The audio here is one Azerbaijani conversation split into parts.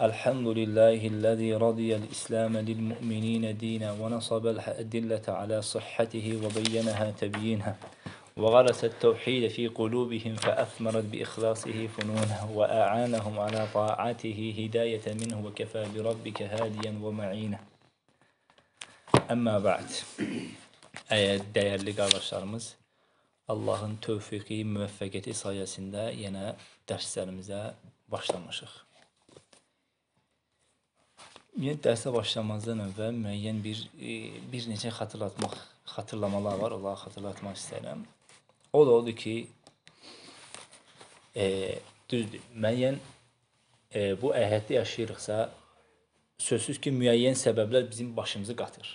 الحمد لله الذي رضي الإسلام للمؤمنين دينا ونصب الأدلة على صحته وبينها تبيينها وغرس التوحيد في قلوبهم فأثمرت بإخلاصه فنونه وأعانهم على طاعته هداية منه وكفى بربك هاديا ومعينا أما بعد değerli kardeşlerimiz Allah'ın tövfiki, müvəffəqiyyəti ينا yenə dərslərimizə başlamışıq. Ümumiyyət dərsə başlamazdan əvvəl müəyyən bir e, bir neçə xatırlatmaq, xatırlamalar var, onları xatırlatmaq istəyirəm. O da odur ki, e, düzdür, müəyyən e, bu əhəddə yaşayırıqsa, sözsüz ki, müəyyən səbəblər bizim başımızı qatır.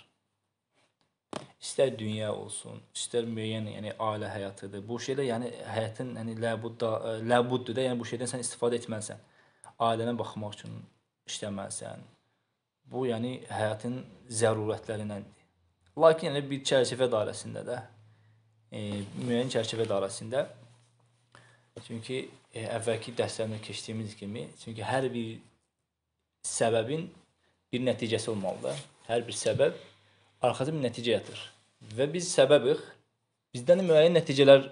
İstər dünya olsun, istər müəyyən, yəni ailə həyatıdır. Bu şeylə, yəni həyatın, yəni ləbudda, ləbuddur da, yəni bu şeydən sən istifadə etməlisən. Ailənə baxmaq üçün işləməlisən, Bu, yəni həyatın zərurətlərindəndir. Lakin yəni bir çərçivə dairəsində də e, müəyyən çərçivə dairəsində çünki e, əvvəlki dərslərdə keçdiyimiz kimi, çünki hər bir səbəbin bir nəticəsi olmalıdır. Hər bir səbəb arxasında bir nəticə yatır. Və biz səbəbiq, bizdən müəyyən nəticələr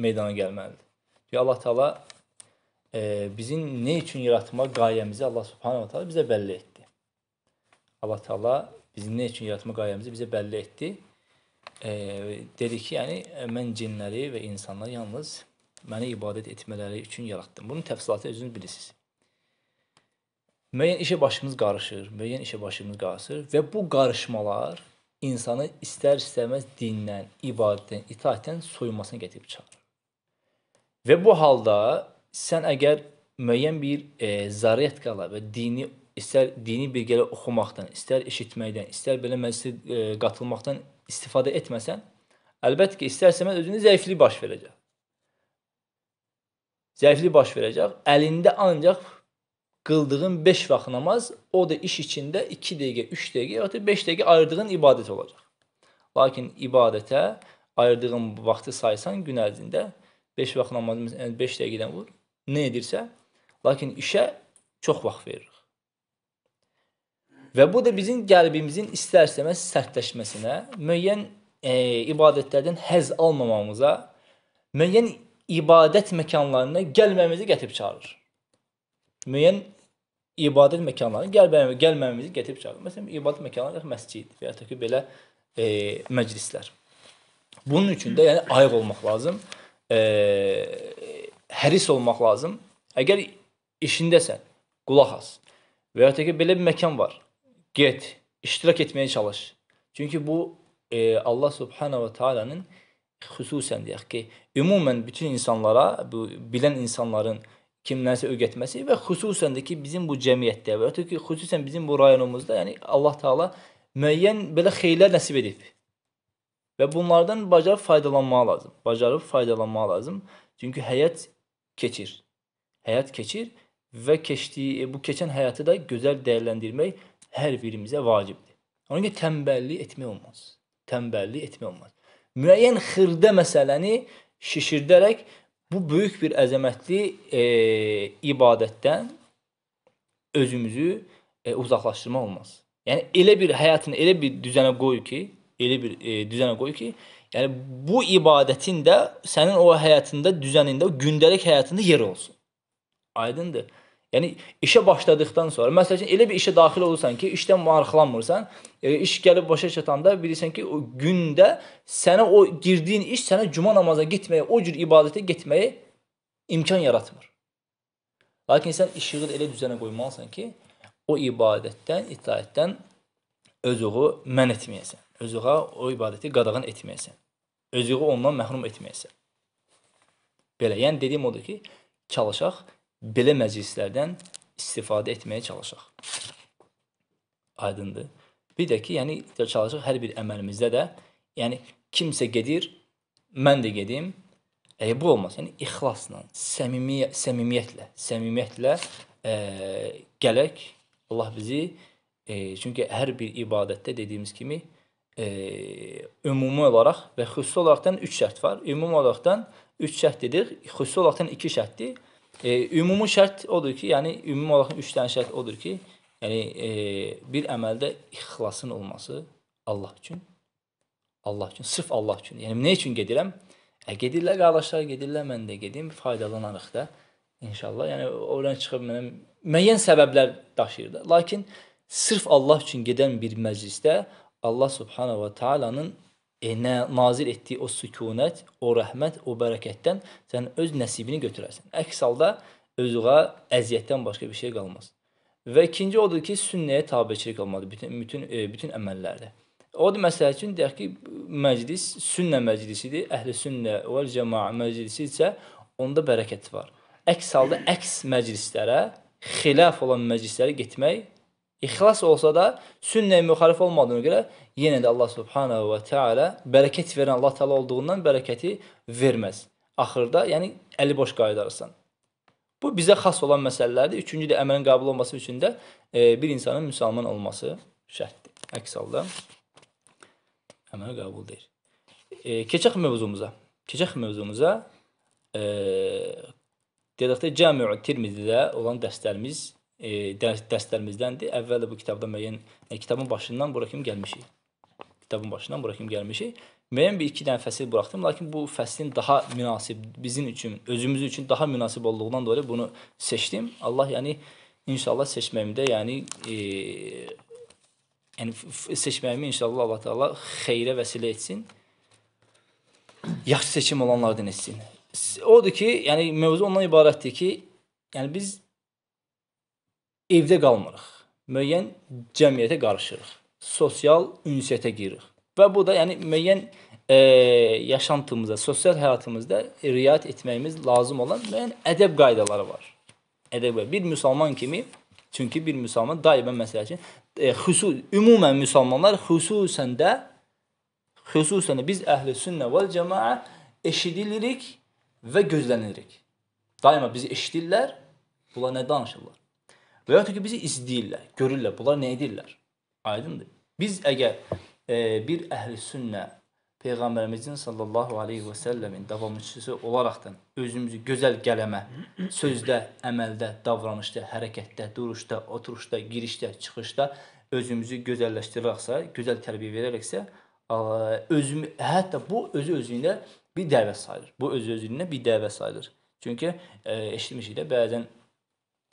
meydana gəlməlidir. Ki Allah Taala e, bizim nə üçün yaratma qayəmizi Allah Subhanahu taala bizə bəlli etdi. Allah Teala bizim nə üçün yaratma qayəmizi bizə bəlli etdi. E, dedi ki, yəni mən cinləri və insanları yalnız mənə ibadət etmələri üçün yaratdım. Bunun təfsilatı özünüz bilirsiniz. Müəyyən işə başımız qarışır, müəyyən işə başımız qarışır və bu qarışmalar insanı istər-istəməz dindən, ibadətdən, itaatdən soyunmasına gətirib çıxarır. Və bu halda sən əgər müəyyən bir e, zariyyət qala və dini istər dini bilgələr oxumaqdan, istər eşitməkdən, istər belə məclisə e, qatılmaqdan istifadə etməsən, əlbəttə ki, istər-istəməz özündə zəiflik baş verəcək. Zəiflik baş verəcək. Əlində ancaq qıldığın 5 vaxt namaz, o da iş içində 2 dəqiqə, 3 dəqiqə ya da 5 dəqiqə ayırdığın ibadət olacaq. Lakin ibadətə ayırdığın vaxtı saysan gün ərzində 5 vaxt namazımız ən yəni 5 dəqiqədən vur. Nə edirsə, lakin işə çox vaxt verir. Və bu da bizim qəlbimizin istər-istəməz sərtləşməsinə, müəyyən e, ibadətlərdən həzz almamamıza, müəyyən ibadət məkanlarına gəlməmizi gətirib çağırır. Müəyyən ibadət məkanlarına gəlməmizi, gəlməmizi gətirib çağırır. Məsələn, ibadət məkanları məscid və ya təki belə e, məclislər. Bunun üçün də yəni ayıq olmaq lazım. E, həris olmaq lazım. Əgər işindəsən, qulaq as. Və ya təki belə bir məkan var Get, iştirak etmeye çalış. Çünki bu e, Allah Subhanahu ve Taala'nın xüsusən deyək ki, ümumən bütün insanlara, bu bilən insanların kimlərsə öyrətməsi və xüsusən də ki, bizim bu cəmiyyətdə və ya ki, xüsusən bizim bu rayonumuzda, yəni Allah Taala müəyyən belə xeyirlər nəsib edib. Və bunlardan bacarıb faydalanmaq lazım. Bacarıb faydalanmaq lazım. Çünki həyat keçir. Həyat keçir və keçdiyi e, bu keçən həyatı da gözəl dəyərləndirmək hər birimizə vacibdir. Ona görə tənbəllik etmək olmaz. Tənbəllik etmək olmaz. Müəyyən xırda məsələni şişirdərək bu böyük bir əzəmətli e, ibadətdən özümüzü e, uzaqlaşdırmaq olmaz. Yəni elə bir həyatını elə bir düzənə qoy ki, elə bir e, düzənə qoy ki, yəni bu ibadətin də sənin o həyatında, düzənində, gündəlik həyatında yer olsun. Aydındır? Yəni işə başladıkdan sonra, məsələn, elə bir işə daxil olursan ki, işdən maraqlanmırsan, e, iş gəlib başa çatanda bilirsən ki, o gündə sənə o girdiyin iş sənə cuma namazına getməyə, o cür ibadətə getməyə imkan yaratmır. Lakin sən işığı elə düzənə qoymalısan ki, o ibadətdən, itaətdən özüğü mən etməyəsən. Özüğə o ibadəti qadağan etməyəsən. Özüğü ondan məhrum etməyəsən. Belə, yəni dediyim odur ki, çalışaq belə məclislərdən istifadə etməyə çalışaq. Aydındır? Bir də ki, yəni çalışaq hər bir əməlimizdə də, yəni kimsə gedir, mən də gedim. E, bu olmaz. Yəni ixlasla, səmimi səmimiyyətlə, səmimiyyətlə e, gələk. Allah bizi e, çünki hər bir ibadətdə dediyimiz kimi e, ümumi olaraq və xüsusi olaraqdan 3 şərt var. Ümumi olaraqdan 3 şərt dedik, xüsusi olaraqdan 2 şərtdir. E, ümumi şərt odur ki, yəni ümumi olaraq 3 dənə şərt odur ki, yəni e, bir əməldə ixlasın olması Allah üçün. Allah üçün, sırf Allah üçün. Yəni nə üçün gedirəm? Ə, e, gedirlər qardaşlar, gedirlər mən də gedim, faydalanarıq da inşallah. Yəni oradan çıxıb mənim müəyyən səbəblər daşıyır da. Lakin sırf Allah üçün gedən bir məclisdə Allah Subhanahu va Taala'nın e, nə nazil etdiyi o sükunət, o rəhmət, o bərəkətdən sən öz nəsibini götürərsən. Əks halda özünə əziyyətdən başqa bir şey qalmaz. Və ikinci odur ki, sünnəyə tabeçilik olmalı bütün bütün e, bütün əməllərdə. Odur məsəl üçün deyək ki, məclis sünnə məclisidir. Əhli sünnə və cəmaa məclisi isə onda bərəkət var. Əks halda əks məclislərə, xilaf olan məclislərə getmək ixlas olsa da sünnəyə müxalif olmadığına görə yenə də Allah subhanahu və təala bərəkət verən Allah təala olduğundan bərəkəti verməz. Axırda, yəni əli boş qayıdarsan. Bu bizə xas olan məsələlərdir. Üçüncü də əməlin qəbul olması üçün də e, bir insanın müsəlman olması şərtdir. Əks halda əməl qəbul deyil. E, keçək mövzumuza. Keçək mövzumuza e, dedikdə Cəmiu Tirmizidə olan dərslərimiz e, dərs, dərslərimizdəndir. Əvvəl bu kitabda müəyyən e, kitabın başından bura kimi gəlmişik kitabın başından bura kimi gəlmişik. Müəyyən bir iki dənə fəsil buraxdım, lakin bu fəslin daha münasib bizim üçün, özümüz üçün daha münasib olduğundan dolayı bunu seçdim. Allah yəni inşallah seçməyimdə yəni e, yəni seçməyimi inşallah Allah Taala xeyrə vəsilə etsin. Yaxşı seçim olanlardan etsin. Odur ki, yəni mövzu ondan ibarətdir ki, yəni biz evdə qalmırıq. Müəyyən cəmiyyətə qarışırıq sosial ünsiyyətə giririk. Və bu da yəni müəyyən e, yaşantımıza, sosial həyatımızda riayət etməyimiz lazım olan müəyyən ədəb qaydaları var. Ədəb bir müsəlman kimi çünki bir müsəlman daima məsəl üçün e, xüsus ümumən müsəlmanlar xüsusən də xüsusən də biz əhlüsünnə vəl cəmaa eşidilirik və gözlənirik. Daima bizi eşidirlər, bunlar nə danışırlar? Və ya ki bizi izləyirlər, görürlər, bunlar nə edirlər? Aydındır. Biz əgər e, bir əhl-i sünnə Peyğəmbərimizin sallallahu aleyhi və səlləmin davamçısı olaraqdan özümüzü gözəl qələmə, sözdə, əməldə, davranışda, hərəkətdə, duruşda, oturuşda, girişdə, çıxışda özümüzü gözəlləşdirərəksə, gözəl tərbiyə verərəksə, özüm hətta bu özü özlüyündə bir dəvət sayılır. Bu öz özlüyündə bir dəvət sayılır. Çünki e, eşitmişik də bəzən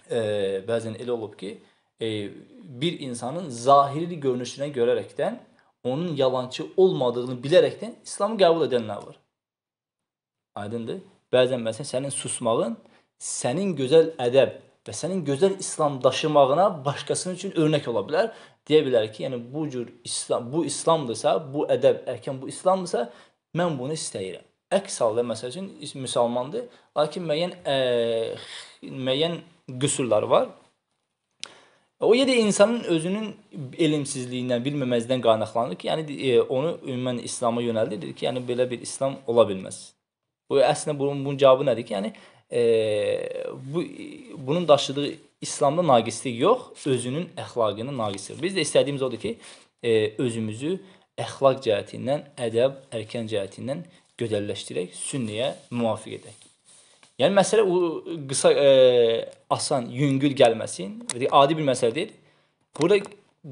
e, bəzən elə olub ki, e, e, bir insanın zahiri görünüşüne görerekten onun yalancı olmadığını bilerekten İslam'ı qəbul edənlər var. Aydındır? Bəzən məsələn sənin susmağın sənin gözəl ədəb və sənin gözəl İslam daşımağına başqasının üçün örnək ola bilər. Deyə bilər ki, yəni bu cür İslam bu İslamdırsa, bu ədəb erkən bu İslamdırsa, mən bunu istəyirəm. Əks halda məsəl üçün müsəlmandır, lakin müəyyən ə, e, müəyyən qüsurları var. O ya da insanın özünün elmsizliyindən, bilməməzdən qaynaqlanır ki, yəni e, onu ümumən İslam'a yönəldir, deyir ki, yəni belə bir İslam ola bilməz. Bu əslində bunun bunun cavabı nədir ki, yəni e, bu bunun daşıdığı İslamda naqislik yox, özünün əxlaqının naqisliyi. Biz də istədiyimiz odur ki, e, özümüzü əxlaq cəhətindən, ədəb, ərkən cəhətindən gözəlləşdirək, sünniyə müvafiq edək. Yəni məsələ o qısa ə, e, asan, yüngül gəlməsin. Adi bir məsələ deyil. Burada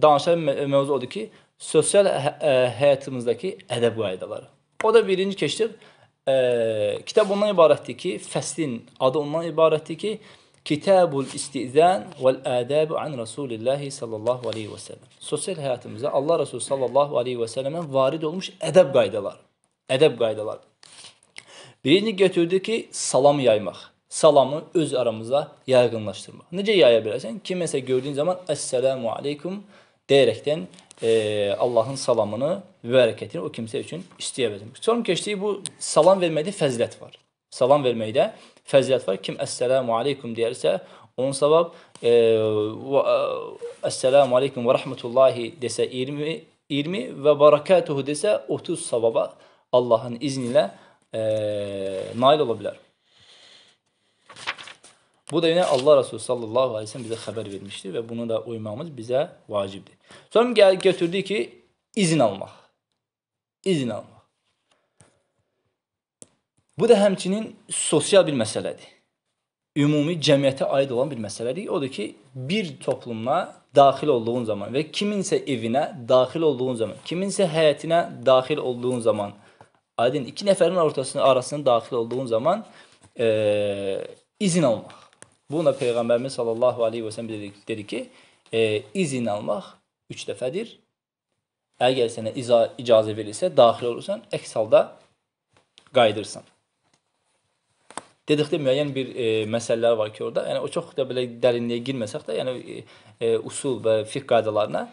danışan mövzu odur ki, sosial hə e, həyatımızdakı ədəb qaydaları. O da birinci keçdik. Ə, e, kitab ondan ibarətdir ki, fəslin adı ondan ibarətdir ki, Kitabul İstizan vel Adab an Rasulillah sallallahu aleyhi ve sellem. Sosyal həyatımıza Allah Resulü sallallahu aleyhi ve sellem'in varid olmuş ədəb qaydaları. Ədəb qaydaları. Birini götürdü ki, salam yaymaq. Salamı öz aramıza yayğınlaşdırmaq. Necə yaya bilərsən? Kiməsə gördüyün zaman "Əsselamu aleykum" deyərəkdən e, Allahın salamını və bərəkətini o kimsə üçün istəyə bilərsən. Sonra keçdiyi bu salam verməkdə fəzilət var. Salam verməkdə fəzilət var. Kim "Əsselamu aleykum" deyərsə, onun savab e, "Əsselamu aleykum və rahmetullahi" desə 20 20 və "Barakatuhu" desə 30 savaba Allahın izni ilə e, nail ola bilər. Bu da yenə Allah Resulü sallallahu aleyhi ve sellem bizə xəbər vermişdir və bunu da uymamız bizə vacibdir. Sonra gəl götürdü ki, izin almaq. İzin almaq. Bu da həmçinin sosial bir məsələdir. Ümumi cəmiyyətə aid olan bir məsələdir. Odur ki, bir topluma daxil olduğun zaman və kiminsə evinə daxil olduğun zaman, kiminsə həyətinə daxil olduğun zaman Aydın iki nəfərin ortasına, arasına daxil olduğun zaman e, izin almaq. Buna Peyğəmbərimiz sallallahu aleyhi və sələm dedi, dedi ki, e, izin almaq üç dəfədir. Əgər sənə iza, icazə verilsə, daxil olursan, əks halda qayıdırsan. Dedikdə müəyyən bir e, məsələlər var ki, orada. Yəni o çox da belə dərinliyə girməsək də, yəni e, e usul və fiqh qaydalarına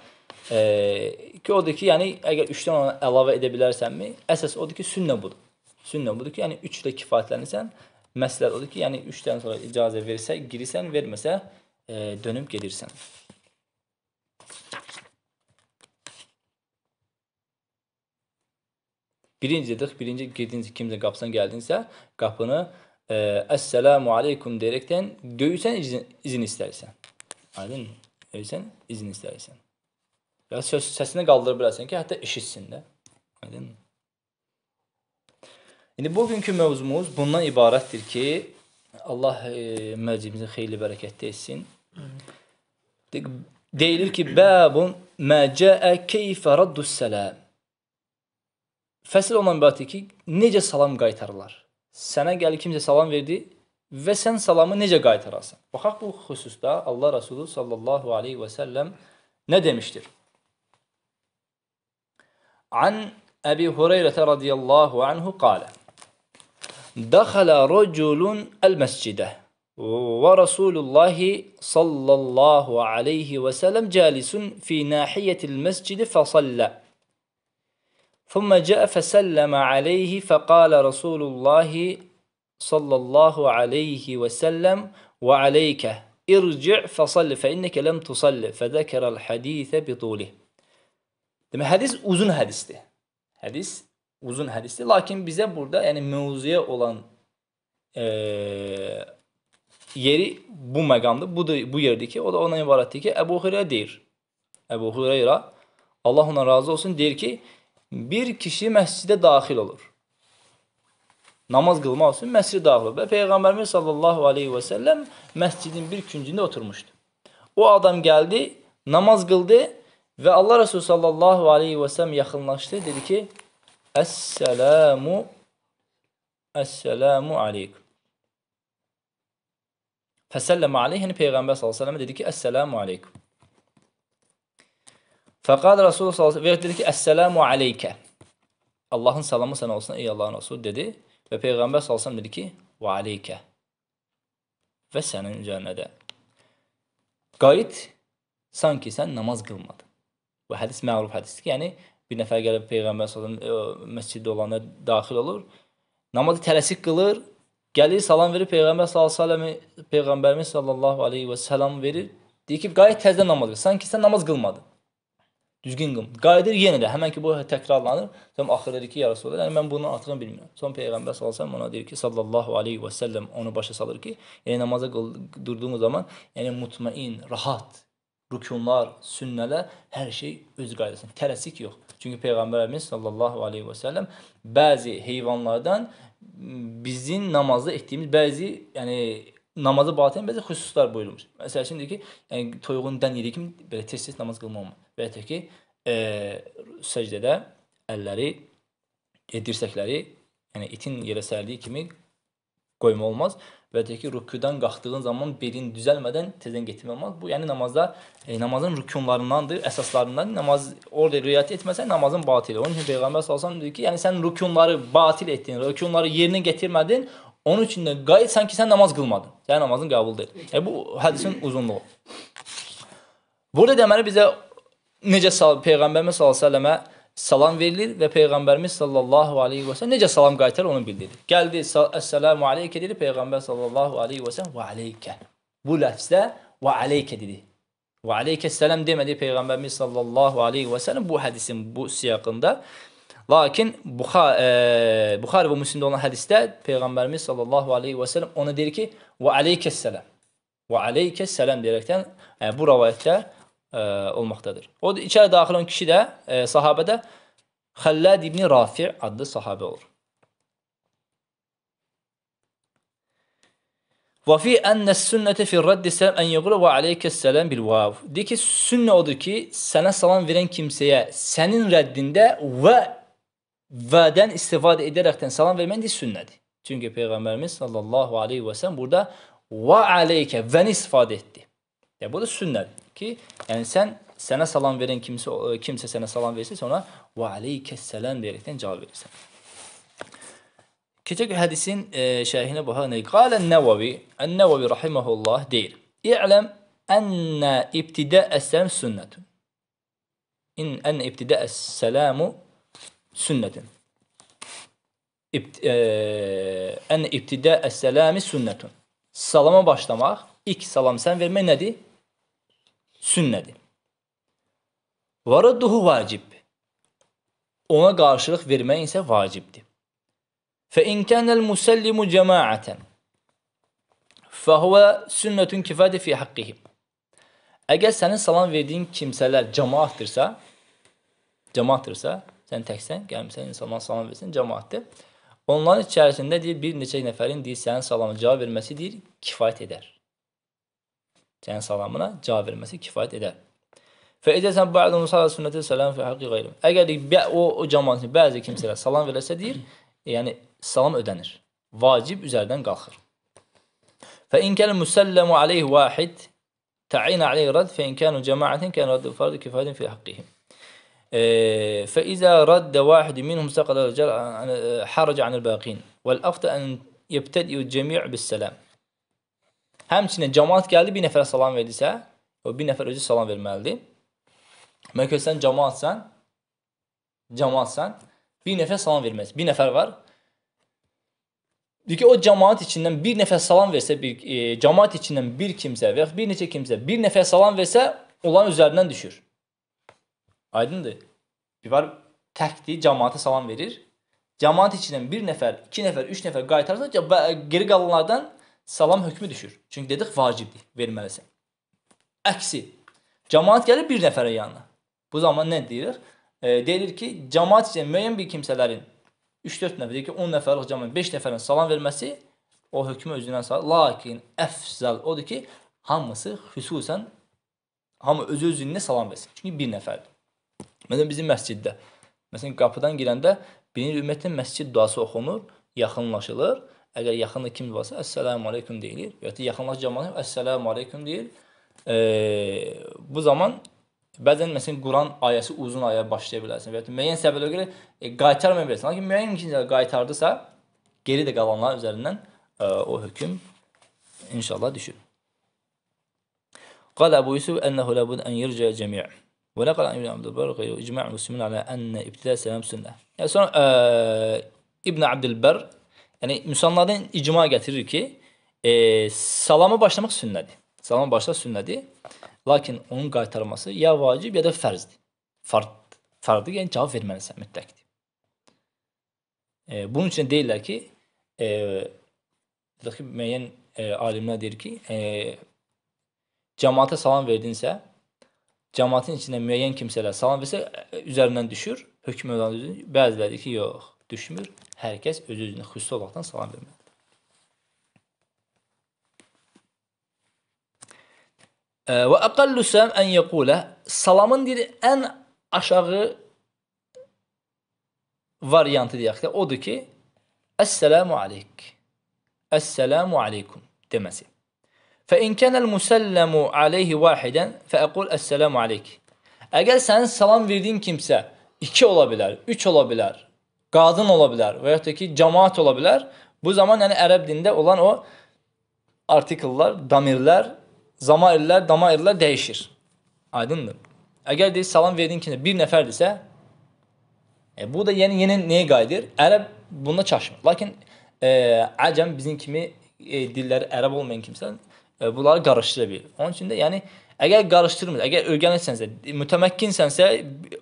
E, ki odur ki, yəni əgər 3-dən ona əlavə edə bilərsənmi? Əsas odur ki, sünnə budur. Sünnə budur ki, yəni 3 ilə kifayətlənirsən. Məsləhət odur ki, yəni 3-dən sonra icazə versə girirsən, verməsə e, dönüb gedirsən. Birinci dedik, birinci girdiniz kimsə qapısına gəldinsə, qapını e, Əssəlamu aleykum deyərəkdən döyüsən izin, izin istərsən. Aydın? Döyüsən izin istərsən. Yəni söz səsini qaldıra bilərsən ki, hətta eşitsin də. Aydınmı? İndi bugünkü mövzumuz bundan ibarətdir ki, Allah e, məclimizin xeyirli bərəkətli etsin. De deyilir ki, babun məcəə keyfə raddus səlam. Fəsil olan ibarətdir ki, necə salam qaytarırlar. Sənə gəlir kimsə salam verdi və sən salamı necə qaytarasan? Baxaq bu xüsusda Allah Rasulü sallallahu alayhi və səlləm nə demişdir? عن أبي هريرة رضي الله عنه قال دخل رجل المسجد ورسول الله صلى الله عليه وسلم جالس في ناحية المسجد فصلى ثم جاء فسلم عليه فقال رسول الله صلى الله عليه وسلم وعليك ارجع فصل فإنك لم تصل فذكر الحديث بطوله Demək, hədis uzun hədisdir. Hədis uzun hədisdir. Lakin bizə burada yəni mövzuya olan e, yeri bu məqamdır. Bu da bu yerdir ki, o da ona ibarətdir ki, Əbu Hüreyrə deyir. Əbu Hüreyrə Allah ona razı olsun deyir ki, bir kişi məscidə daxil olur. Namaz qılmaq üçün məscidə daxil olur və Peyğəmbərimiz sallallahu aleyhi və səlləm məscidin bir küncündə oturmuşdu. O adam gəldi, namaz qıldı, Və Allah Resulü sallallahu aleyhi və sələm yaxınlaşdı, dedi ki, Əssəlamu, Əssəlamu aleyk. Fəsəlləmə aleyh, yəni Peyğəmbər sallallahu aleyhi və sələm dedi ki, Əssəlamu aleyk. Fəqad Resulü sallallahu aleyhi və sələm dedi ki, Əssəlamu aleykə. Allahın salamı sənə olsun, ey Allahın Resulü dedi və Peyğəmbər sallallahu aleyhi və sələm dedi ki, və aleykə və sənin üzərinə də. Qayıt sanki sən namaz qılmadın. Bu hədis məğruf hədisdir. Yəni bir nəfər gəlib peyğəmbər sallallahu məsciddə olanda daxil olur. Namazı tələsik qılır, gəlir salam verir peyğəmbər sallallahu əleyhi peyğəmbərimiz sallallahu əleyhi və səlam verir. Deyir ki, qayıt təzədən namaz qıl. Sanki sən namaz qılmadın. Düzgün qıl. Qayıdır yenə də həmin ki bu təkrarlanır. Sonra axırda deyir ki, ya Rasulullah, yəni mən bunu artıq bilmirəm. Sonra peyğəmbər sallallahu əleyhi və ona deyir ki, sallallahu əleyhi və səlləm onu başa salır ki, yəni namaza durduğun zaman yəni mutmain, rahat rükunlar, sünnələr hər şey öz qaydasında. Tələsik yox. Çünki peyğəmbərimiz sallallahu alayhi və sallam bəzi heyvanlardan bizim namazda etdiyimiz bəzi, yəni namazı batən bəzi xüsuslar buyurmuş. Məsəl üçün deyir ki, yəni toyuğun dən yediyi kimi belə tez-tez namaz qılmamaq. Və ya ki, e, səcdədə əlləri e, dirsəkləri, yəni itin yerə sərdiyi kimi qoyma olmaz və deyək ki, rükudan qalxdığın zaman belin düzəlmədən tezən getmək olmaz. Bu yəni namazda e, namazın rükunlarındandır, əsaslarından. Namaz orada riayət etməsən namazın batili. Onun üçün Peyğəmbər sallallahu əleyhi və səlləm dedi ki, yəni sən rükunları batil etdin, rükunları yerinə gətirmədin. Onun üçün də qayıt sanki sən namaz qılmadın. Sənin namazın qəbul deyil. Yəni bu hədisin uzunluğu. Burada deməli bizə necə Peyğəmbərimiz sallallahu əleyhi və səlləmə salam verilir və Peyğəmbərimiz sallallahu aleyhi və sələm necə salam qaytar onu bildirir. Gəldi, əssəlamu aleykə dedi, Peyğəmbər sallallahu aleyhi və sələm və aleykə. Bu ləfzdə və aleykə dedi. Və aleykə sələm demədi Peyğəmbərimiz sallallahu aleyhi və sələm bu hədisin bu siyaqında. Lakin Buxar, e, Buxar və Müslimdə olan hədisdə Peyğəmbərimiz sallallahu aleyhi və sələm ona deyir ki, və aleykə sələm. Və aleykə sələm deyərəkdən e, bu rəvayətdə ə, e, olmaqdadır. O içəri daxil olan kişi də ə, e, sahabədə Xəllad ibn Rafi adlı sahabə olur. Və fi ənəs sünnəti fi rədd səlam ən yuqulu və aleykəs səlam bil vav. Deyir ki, sünnə odur ki, sənə salam verən kimsəyə sənin rəddində və vədən istifadə edərəkdən salam vermək deyil sünnədir. Çünki Peyğəmbərimiz sallallahu aleyhi və sələm burada və aleykə vəni istifadə etdi. Yəni, bu da sünnədir. Ki yani sen sana salam veren kimse kimse sana salam verirse sonra ve aleykesselam diyerekten cevap verirsen. Küçük hadisin e, şerhine bakalım. Kâlen nevavi, en nevavi rahimahullah değil. İ'lem enne ibtidâ'es-selam sünnetun. İn en ibtidâ'es-selamu sünnet. İbt, e, en ibtidâ'es-selami sünnetun. Salama başlamak, ilk salam sen verme nedir? sünnədir. Və rədduhu vacibdir. Ona qarşılıq vermək isə vacibdir. Fə in kənəl musallimu cəmaətən fəhvə sünnətün kifədə fi haqqihim. Əgər sənin salam verdiyin kimsələr cəmaatdırsa, cəmaatdırsa, sən təksən, gəlmisən yəni insanlara salam versin, cəmaatdır. Onların içərisində deyir bir neçə nəfərin deyir sənin salama cavab verməsi deyir kifayət edər. Sənin salamına cavab verməsi kifayət edər. Fə edəsən bəzi musalla sünnəti salam fi haqqi qeyrim. Əgər o, o cəmaətin bəzi kimsələr salam verəsə deyir, yəni salam ödənir. Vacib üzərdən qalxır. Fə inkəl musallamu alayhi vahid تعين عليه رد فإن كانوا جماعة كان رد الفرد كفاية في حقهم فإذا رد واحد منهم سقط الرجال حرج عن الباقين والأفضل أن يبتدئ الجميع بالسلام Həmçinin cəmaat gəldi bir nəfərə salam verdisə, o bir nəfər özü salam verməlidir. Mən ki, sən cəmaatsan, cəmaatsan, bir nəfər salam verməz. Bir nəfər var. Deyir ki, o cəmaat içindən bir nəfər salam versə, bir e, cəmaat içindən bir kimsə və yaxud bir neçə kimsə bir nəfər salam versə, onların üzərindən düşür. Aydındır? Bir var təkdir, cəmaata salam verir. Cəmaat içindən bir nəfər, iki nəfər, üç nəfər qaytarsa, geri qalanlardan salam hökmü düşür. Çünki dedik vacibdir, verməlisən. Əksi, cəmaət gəlir bir nəfərə yanına. Bu zaman nə deyilir? E, deyilir ki, cəmaət isə müəyyən bir kimsələrin 3-4 nəfər, deyir ki, 10 nəfərlik cəmaət 5 nəfərin salam verməsi o hökmü özündən salır. Lakin əfzəl odur ki, hamısı xüsusən hamı özü özünə salam versin. Çünki bir nəfərdir. Məsələn bizim məsciddə məsələn qapıdan girəndə birinci ümumiyyətlə məscid duası oxunur, yaxınlaşılır. Əgər yaxında kim varsa, əssəlamu aleykum deyilir. Və ya yaxınlaş cəmaata əssəlamu aleykum deyir. E, bu zaman bəzən məsələn Quran ayəsi uzun ayə başlaya bilərsən və ya müəyyən səbəbə görə e, qaytarmaya bilərsən. Lakin müəyyən ikinci qaytardısa, geri də qalanlar üzərindən e, o hökm inşallah düşür. قال أبو يوسف أنه لابد أن يرجع الجميع ولقد عن ابن عبد البر وإجماع المسلمين على أن ابتداء السلام سنة. يعني إبن عبد البر Yəni müsəlmanlardan icma gətirir ki, e, salama başlamaq sünnədir. Salama başlamaq sünnədir. Lakin onun qaytarması ya vacib ya da fərzdir. Fard fardı yəni cavab verməlisən mütləqdir. E, bunun üçün deyirlər ki, e, ki müəyyən e, alimlər deyir ki, e, cəmaata salam verdinsə, cəmaatın içində müəyyən kimsələr salam versə üzərindən düşür, hökm öyrənir. Bəziləri ki, yox düşmür. Hər kəs öz-özünə xüsusi olaraqdan salam verməlidir. Və əqallu səm ən yəqulə salamın deyir ən aşağı variantı deyək də odur ki Əssəlamu aleyk. Əssəlamu aleykum deməsi. Fə in kənəl musəllamu aleyhi vahidən fə əqul əssəlamu aleyk. Əgər sənin salam verdiyin kimsə iki ola bilər, üç ola bilər, qadın ola bilər və yaxud da ki, cəmaət ola bilər. Bu zaman yəni ərəb dilində olan o artikellər, damirlər, zamairlər, damairlər dəyişir. Aydındır? Əgər deyir salam verdin ki, bir nəfərdirsə, e, bu da yəni yenə nəyə qayıdır? Ərəb bunda çaşmır. Lakin e, əcəm bizim kimi e, dilləri ərəb olmayan kimsə e, bunları qarışdıra bilir. Onun üçün də yəni e, Əgər qarışdırmırsan, əgər öyrənirsənsə, mütəməkkinsənsə,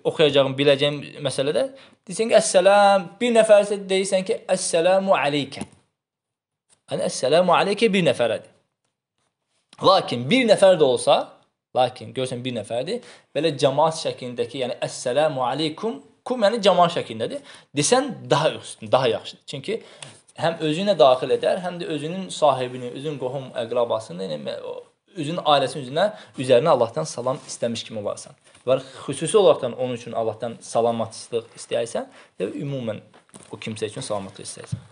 oxuyacağın, biləcəyin məsələdə deyirsən ki, "Əssalam", bir nəfərsə deyirsən ki, "Əssalamu alayka". Yəni "Əssalamu alayka" bir nəfərədir. Lakin bir nəfər də olsa, lakin görsən bir nəfərdir, belə cəmaət şəklindəki, yəni "Əssalamu alaykum" kum yəni cəmaət şəklindədir. Desən daha üstün, daha yaxşıdır. Çünki həm özünə daxil edər, həm də özünün sahibini, özün qohum əqrabasını, yəni özün ailəsinin üzünə üzərinə Allahdan salam istəmiş kimi olarsan. Və xüsusi olaraqdan onun üçün Allahdan salamatlıq istəyirsən, və ümumən o kimsə üçün salamatlıq istəyirsən.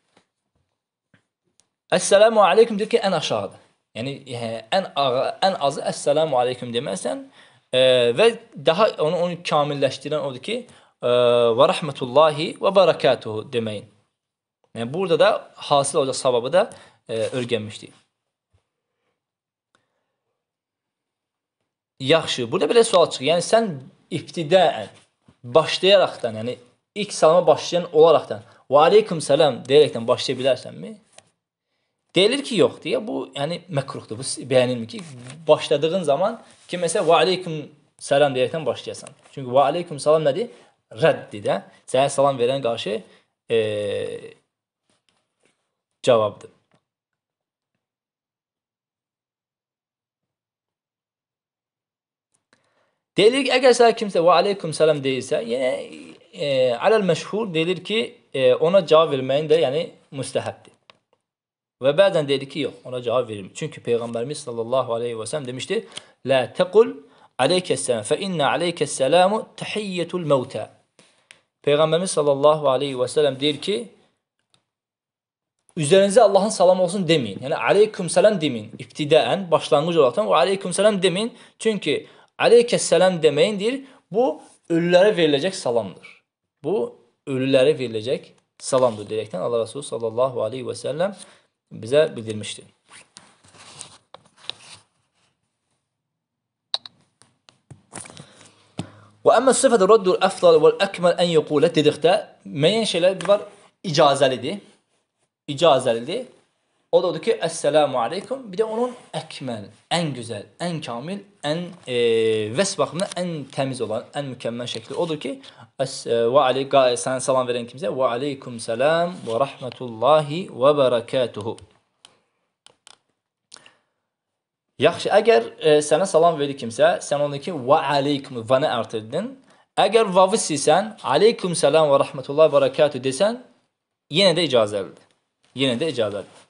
Əssəlamu aleykum deyir ki, ən aşağıdır. Yəni e, ən ağa, ən azı əssəlamu aleykum deməsən e, və daha onu onu kamilləşdirən odur ki, e, və rəhmətullahi və barakatuhu deməyin. Yəni burada da hasil olacaq savabı da e, örgənmişdik. Yaxşı, burada belə sual çıxır. Yəni sən ibtidaən başlayaraqdan, yəni ilk salama başlayan olaraqdan və aleykum salam deyərəkdən başlaya bilərsənmi? Deyilir ki, yox deyə bu yəni məkruhdur. Bu bəyənilmir ki, başladığın zaman ki, məsələn və aleykum salam deyərəkdən başlayasan. Çünki və aleykum salam nədir? Rəddir də. Sənə salam verən qarşı e, cavabdır. Deyilir ki eğer kimse ve aleyküm selam değilse yine e, alel meşhur delir ki e, ona cevap vermeyin de yani müstehaptir. Ve bazen dedi ki yok ona cevap verim. Çünkü Peygamberimiz sallallahu aleyhi ve sellem demişti. La tekul aleykesselam fe inne aleykesselamu tahiyyetul mevta. Peygamberimiz sallallahu aleyhi ve sellem der ki üzerinize Allah'ın selamı olsun demeyin. Yani aleyküm selam demeyin. İptidaen başlangıç olarak ve aleyküm selam demeyin. Çünkü Aleykesselam demeyindir. Bu ölülere verilecek salamdır. Bu ölülere verilecek salamdır direkten Allah Resulü sallallahu aleyhi ve sellem bize bildirmiştir. Ve amma sıfatı raddul afdal vel ekmel en yekule dedikdə müəyyən şeylər var icazəlidir. İcazəlidir. O da odur ki, Esselamu Aleyküm. Bir də onun əkməl, ən gözəl, ən kamil, ən e, vəs baxımından ən təmiz olan, ən mükəmməl şəkli odur ki, e, və aleyka, sənə salam verən kimsə, və aleyküm səlam və rəhmətullahi və bərəkətuhu. Yaxşı, əgər e, sənə salam verir kimsə, sən onu ki, və aleyküm, və-nə artırdın. Əgər vavı silsən, aleyküm səlam və rəhmətullahi və bərəkətuhu desən, yenə də icazəlidir. Yenə də icazəlidir.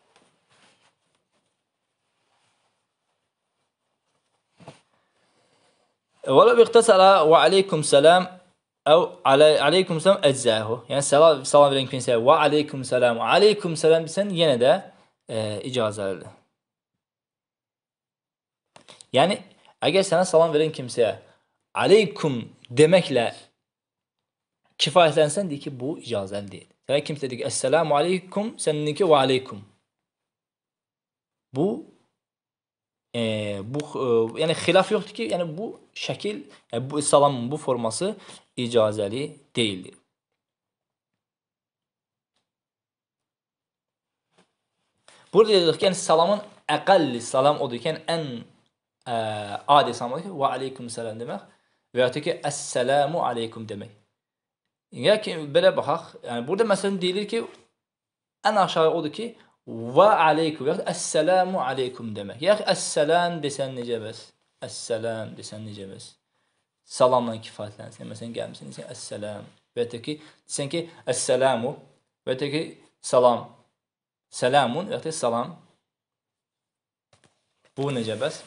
وَلَوْ اِخْتَسَلَا وَعَلَيْكُمْ سَلَامُ ev aleykum selam eczahu. Yani selam, selam veren kimseye ve aleyküm selam, aleyküm selam desen yine de e, Yani eğer sana salam veren kimseye aleyküm demekle kifayetlensen de ki bu icazel değil. Yani kimse diyor ki esselamu aleyküm, seninki ve aleyküm. Bu e, bu e, yani hilaf yoktu ki yani bu şəkil, yəni bu salamın bu forması icazəli deyildir. Burada dedik ki, yəni salamın əqəlli salam odur ki, yəni ən ə, adi salam odur ki, və aleykum salam demək və ya ki, əssəlamu aleykum demək. Yəni ki, belə baxaq, yəni burada məsələn deyilir ki, ən aşağı odur ki, və aleykum, yəni əssəlamu aleykum demək. Yəni əssəlam desən necə bəs? əssələm desən necə bəs? Salamla kifayətlənsin. Yəni məsələn, gəlmisən desən əssələm. Və ya ki, desən ki, əssəlamu və ya ki, salam. Selamun və ya ki, salam. Bu necə bəs?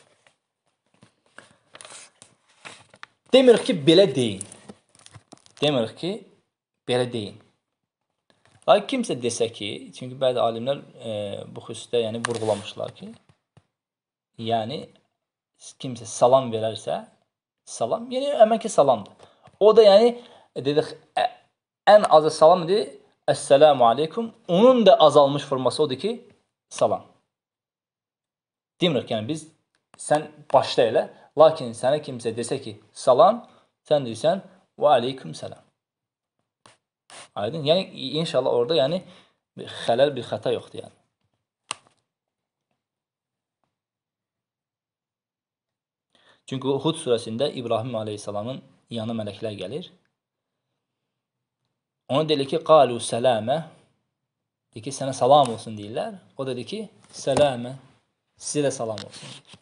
Demirik ki, belə deyin. Demirik ki, belə deyin. Lakin kimsə desə ki, çünki bəzi alimlər e, bu xüsusda yəni vurğulamışlar ki, yəni kimsə salam verərsə, salam yəni əməlki salamdır. O da yəni e, dedik ən azı salam idi Əssəlamu aleykum. Onun da azalmış forması odur ki, salam. Demirik, yəni biz sən başda elə, lakin sənə kimsə desə ki, salam, sən deyirsən və aleykum salam. Aydın? Yəni inşallah orada yəni xələl bir xəta yoxdur yəni. Çünki Hud surəsində İbrahim aleyhissalamın yanı mələklər gəlir. Ona deyir ki, qalu sələmə. Deyir ki, sənə salam olsun deyirlər. O dedi ki, sələmə. Sizə də salam olsun.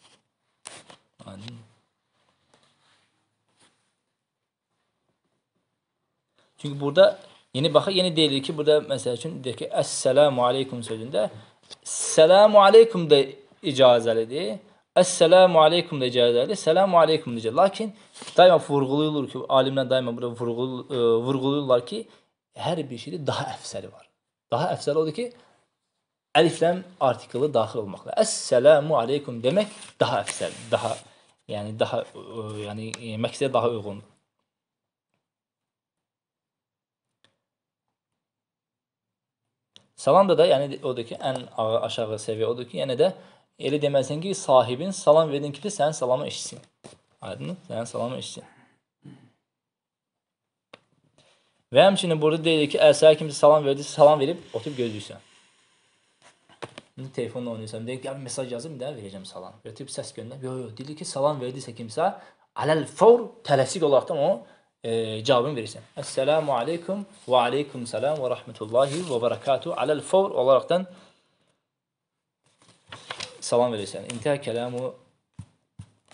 Amin. Çünki burada yeni baxır, yeni deyilir ki, burada məsəl üçün deyir ki, əssəlamu aleykum sözündə səlamu aleykum da icazəlidir. Əssəlamu aleykum deyəcəkdir. Səlamu aleykum deyəcək. Lakin daima vurğulayırlar ki, alimlər daima burada vurğulayırlar e, ki, hər bir şeydə daha əfsəli var. Daha əfsəli odur ki, əlifləm artikılı daxil olmaqla. Əssəlamu aleykum demək daha əfsəli, daha yəni daha yəni məqsədə daha uyğundur. Salam da da yəni odur ki, ən aşağı səviyyə odur ki, yəni də Elə deməlisən ki, sahibin salam verdin ki, sənin salama eşitsin. Aydındır? Sənin salama eşitsin. Və həmçinin burada deyilir ki, əsər kimsə salam verdi, salam verib oturub gözləyirsən. İndi telefonla oynayırsan, deyir ki, ya mesaj yazım da verəcəm salam. Ötüb səs göndər. Yox, yox, deyir ki, salam verdisə kimsə, aləl fəvr tələsik olaraqdan o e, cavabını verirsən. Əssəlamu aleykum və aleykum salam və rəhmətullahi və bərəkatuhu aləl fəvr olaraqdan salam verirsən. İntihə kələmu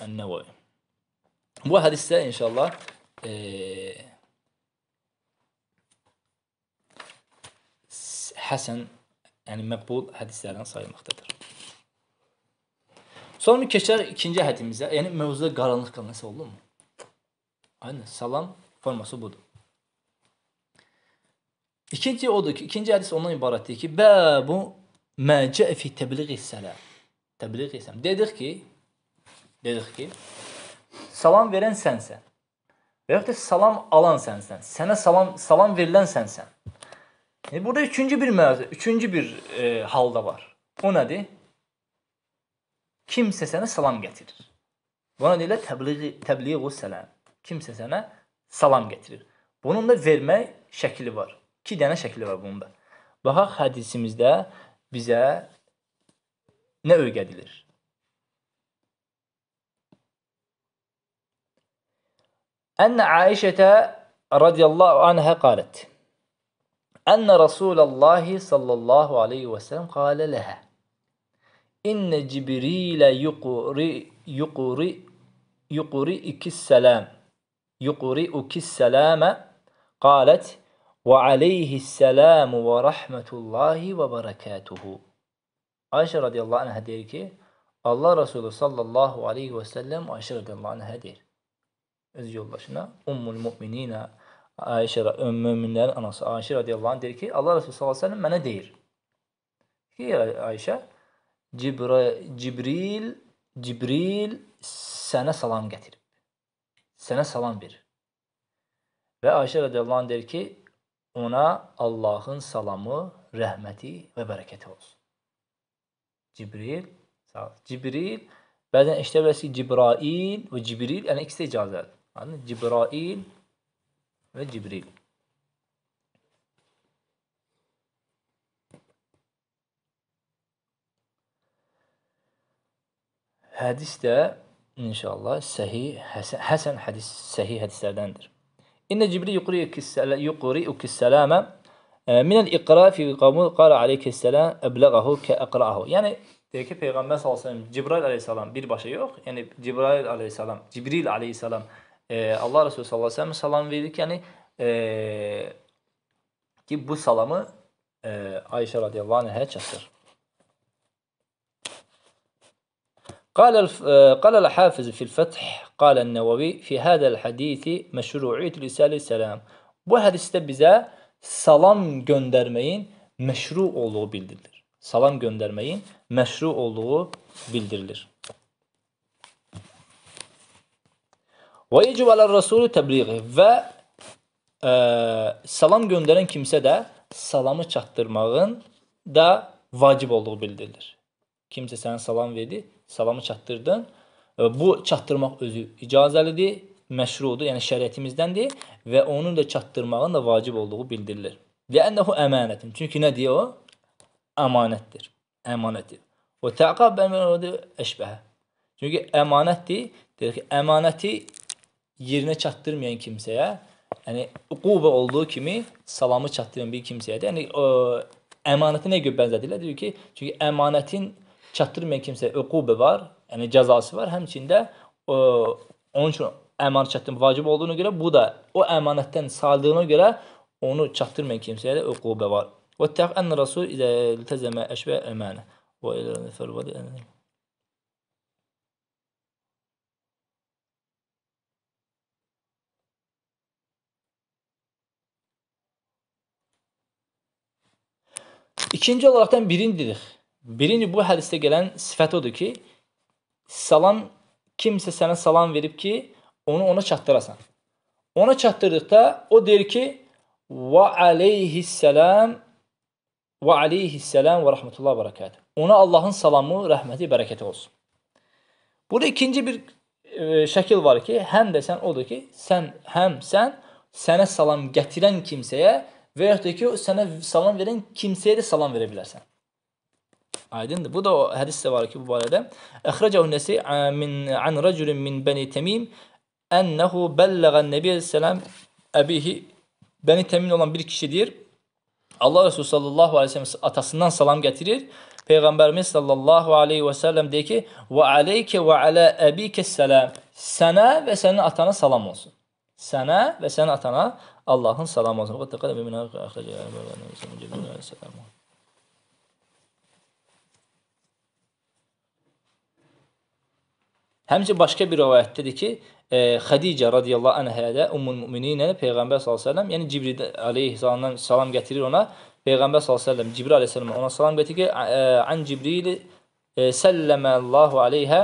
Ən-Nəvəvi. Bu hədisdə inşallah e, Həsən yəni məqbul hədislərdən sayılmaqdadır. Sonra keçər ikinci hədimizə. Yəni mövzuda qaranlıq qalması olur mu? Aynı salam forması budur. İkinci odur ki, ikinci hədis ondan ibarətdir ki, "Bəbu məcə fi təbliği səlam." təbliğ etsəm. Dedik ki, dedik ki, salam verən sənsən. Və yaxud da salam alan sənsən. Sənə salam salam verilən sənsən. E, burada üçüncü bir məzə, üçüncü bir e, hal da var. O nədir? Kimsə sənə salam gətirir. Buna deyilə təbliğ təbliğ səlam. Kimsə sənə salam gətirir. Bunun da vermək şəkli var. 2 dənə şəkli var bunda. Baxaq hədisimizdə bizə ne övgü edilir? Enne Aişete radiyallahu anha kalet. Enne Resulallah sallallahu aleyhi ve sellem kale leha. İnne Cibril'e yukuri yukuri yukuri ikis selam. Yukuri ukis selame kalet ve aleyhisselam ve rahmetullahi Ayşə radiyallahu anhə deyir ki, Allah Resulü sallallahu aleyhi və səlləm Ayşə radiyallahu anhə deyir. Öz yoldaşına, ummul mümininə, Ayşə, müminlərin anası Ayşə radiyallahu anhə deyir ki, Allah Resulü sallallahu aleyhi və səlləm mənə deyir. Ki, Ayşə, Cibra, Cibril, Cibril sənə salam gətirib. Sənə salam verir. Və Ayşə radiyallahu anhə deyir ki, ona Allahın salamı, rəhməti və bərəkəti olsun. جبريل صح جبريل بعدين اشتبه سي جبرائيل وجبريل انا اكس اجازات جبرائيل وجبريل حديثة إن شاء الله صحيح حسن حديث صحيح حديث سادندر إن جبريل يقرئك السلام يقرئك السلام من الإقراء في قامول قال aleyhisselam eblegahu ke ekra'ahu. Yani diyor ki Peygamber sallallahu aleyhi ve sellem Cibrail aleyhisselam birbaşa yok. Yani Cibrail aleyhisselam, Cibril aleyhisselam e, Allah Resulü sallallahu aleyhi ve sellem salam verir ki yani e, ki bu salamı e, Ayşe radıyallahu anh'a çatır. قال قال الحافظ في الفتح قال النووي في هذا الحديث مشروعية لسال السلام. Bu hadiste bize salam göndərməyin məşru olduğu bildirilir. Salam göndərməyin məşru olduğu bildirilir. Və yecib alar rasulü təbliği və ə, e, salam göndərən kimsə də salamı çatdırmağın da vacib olduğu bildirilir. Kimsə sənə salam verdi, salamı çatdırdın. E, bu çatdırmaq özü icazəlidir, məşrudur, yəni şəriətimizdəndir və onun da çatdırmağın da vacib olduğu bildirilir. Lənnəhu əmanətin. Çünki nə deyir o? Əmanətdir. Əmanətdir. Və təqab əmanəti əşbəhə. Çünki əmanətdir. Deyir ki, əmanəti yerinə çatdırmayan kimsəyə, yəni uqubə olduğu kimi salamı çatdıran bir kimsəyə də, yəni o, əmanəti nəyə görə bənzədirlər? Deyir ki, çünki əmanətin çatdırmayan kimsəyə uqubə var, yəni cəzası var. Həmçində o, onun üçün əmanətin vacib olduğuna görə bu da o əmanətdən saldığına görə onu çatdırmayan kimsəyə də uqubə var. Və təq ən rasul ilə iltəzəmə əşbə əmanə və ilə fərvədə əmanə. İkinci olaraqdan birindidir. Birinci bu hədisdə gələn sifət odur ki, salam kimsə sənə salam verib ki, onu ona çatdırasan. Ona çatdırdıqda o deyir ki: "Və alayhissalam və alayhissalam və rahmetullah bərəkət." Ona Allahın salamı, rəhməti, bərəkəti olsun. Burada ikinci bir e, şəkil var ki, həm də sən odur ki, sən həm sən sənə salam gətirən kimsəyə və yaxud da ki, sənə salam verən kimsəyə də salam verə bilərsən. Aydındır. Bu da o hədis də var ki, bu barədə. Əxrəcəhu nəsi min an rəculin min bəni Təmim ennehu belleğen nebiye selam ebihi Beni Temin olan bir kişidir. Allah Resulü sallallahu aleyhi ve sellem atasından salam getirir. Peygamberimiz sallallahu aleyhi ve sellem deyir ki ve aleyke ve ala ebike selam. Sənə və sənin atana salam olsun. Sənə və sənin atana Allahın salamı olsun. Həmçə başqa bir rivayətdədir ki, e, Xədicə radiyallahu anhəyə də Ummul Müminə Peyğəmbər sallallahu əleyhi və səlləm, yəni Cibril əleyhissalam salam gətirir ona. Peyğəmbər sallallahu əleyhi və səlləm Cibril əleyhissalam ona salam gətirir. E, an Cibril e, sallallahu əleyhə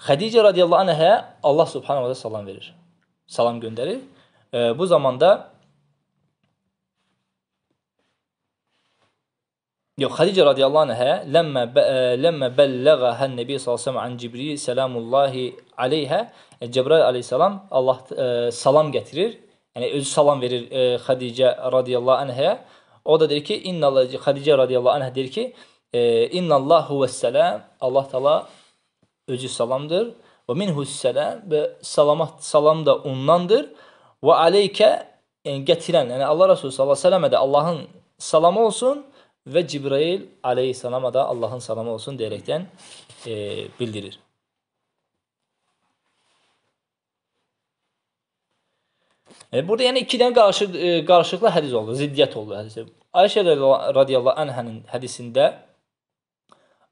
Xədicə radiyallahu anhə Allah subhanahu va taala salam verir. Salam göndərir. E, bu zamanda Yox, Xadicə radiyallahu anhə ləmmə e, ləmmə bəlləğəhə nəbi sallallahu an Cibril salamullahi aleyhə e, Cəbrayil aleyhissalam Allah ə, e, salam gətirir. Yəni özü salam verir ə, Xadicə radiyallahu anhəyə. O da deyir ki, inna Xadicə radiyallahu anhə deyir ki, innallahu vesselam Allah təala özü salamdır. Və minhus salam və salamat salam da ondandır. Və aleykə yəni gətirən, yəni Allah Resulü sallallahu əleyhi və səlləmə də Allahın salamı olsun və Cibrail aleyhissalama da Allahın salamı olsun deyərəkdən e, bildirir. E, burada yəni ikidən qarşı, e, qarşılıqlı hədis oldu, ziddiyyət oldu hədisi. Ayşə radiyallahu anhənin hədisində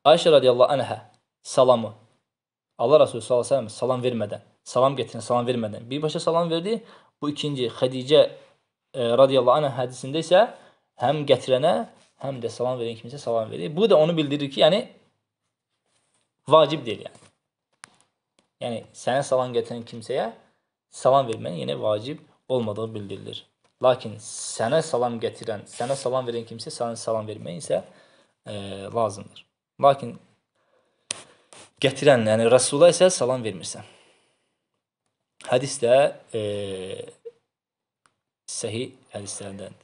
Ayşə radiyallahu anhə salamı Allah Rasulü sallallahu aleyhi salam vermədən, salam getirin, salam vermədən birbaşa salam verdi. Bu ikinci Xədicə e, radiyallahu anhə hədisində isə həm gətirənə həm də salam verən kimsə salam verir. Bu da onu bildirir ki, yəni vacib deyil yəni. Yəni sənə salam gətirən kimsəyə salam vermənin yenə vacib olmadığı bildirilir. Lakin sənə salam gətirən, sənə salam verən kimsə sənə salam vermək isə e, lazımdır. Lakin gətirən, yəni Rəsula isə salam vermirsən. Hədisdə e, səhih hədislərdəndir.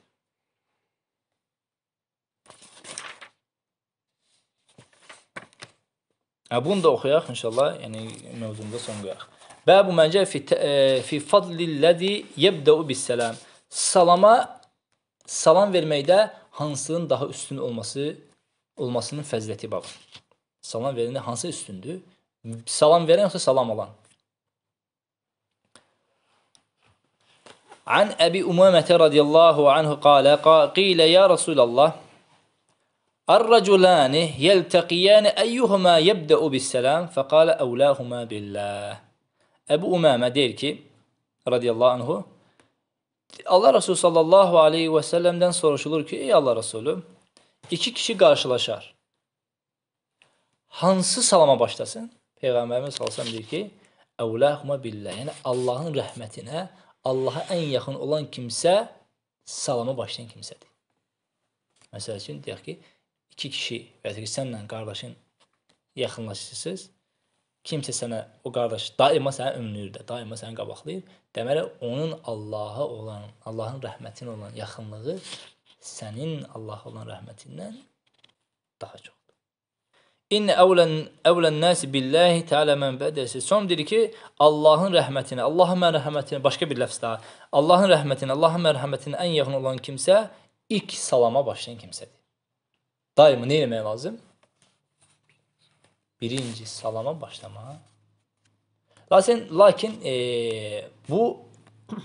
bunu da oxuyaq inşallah, yəni mövzumuza son qoyaq. Bəbu məncə fi e, fi fadlillazi yebda'u bis-salam. Salama salam verməkdə hansının daha üstün olması olmasının fəziləti bağlı. Salam verəndə hansı üstündür? Salam verən yoxsa salam alan? An Abi Umamə rəziyallahu anhu qala qila ya Rasulallah الرجلان يلتقيان أيهما يبدأ بالسلام فقال أولاهما بالله Ebu Umame der ki radıyallahu anhu Allah Resulü sallallahu aleyhi ve sellem'den soruşulur ki ey Allah Resulü iki kişi karşılaşar. Hansı salama başlasın? Peygamberimiz sallallahu aleyhi ve sellem deyir ki Evlâhuma billah. Yani Allah'ın rəhmətinə, Allaha ən yaxın olan kimsə salama başlayan kimsədir. Məsəl üçün deyək ki, iki kişi və ya sənlə qardaşın yaxınlaşırsınız, kimsə sənə o qardaş daima səni ümləyir də, daima səni qabaqlayır. Deməli onun Allaha olan, Allahın rəhmətinə olan yaxınlığı sənin Allaha olan rəhmətindən daha çox İnne evlen evlen nas billahi taala men bedesi. Son deyir ki, Allahın rəhmətinə, Allahın mərhəmətinə, başqa bir ləfz daha. Allahın rəhmətinə, Allahın mərhəmətinə ən yaxın olan kimsə ilk salama başlayan kimsədir daima nə eləmək lazım? Birinci salama başlama. Lakin, lakin e, bu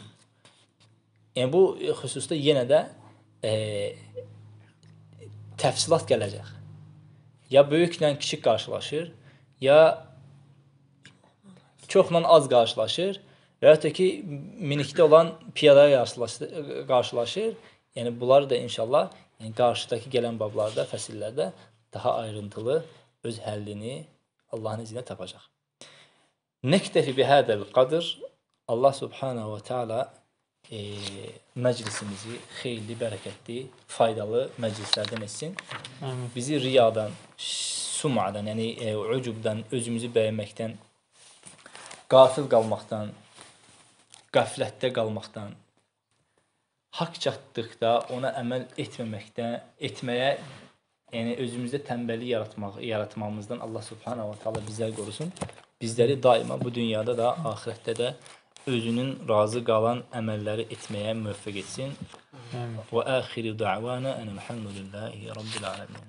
yəni bu xüsusda yenə də e, təfsilat gələcək. Ya böyüklə kiçik qarşılaşır, ya çoxla az qarşılaşır və ya da ki minikdə olan piyadaya qarşılaşır. Yəni bunlar da inşallah Yəni qarşıdakı gələn bablarda, fəsillərdə daha ayrıntılı öz həllini Allahın izni ilə tapacaq. Nektefi bihadəl qadr Allah subhanahu və taala e, məclisimizi xeyirli, bərəkətli, faydalı məclislərdən etsin. Amin. Bizi riyadan, sumadan, yəni e, ucubdan, özümüzü bəyənməkdən, qafil qalmaqdan, qəflətdə qalmaqdan, haqq çatdıqda ona əməl etməməkdə etməyə yəni özümüzdə tənbəllik yaratmaq yaratmamızdan Allah subhanahu va taala bizləri qorusun. Bizləri daima bu dünyada da, axirətdə də özünün razı qalan əməlləri etməyə müvəffəq etsin. Və axiru da'vana enelhamdülillahi rabbil alamin.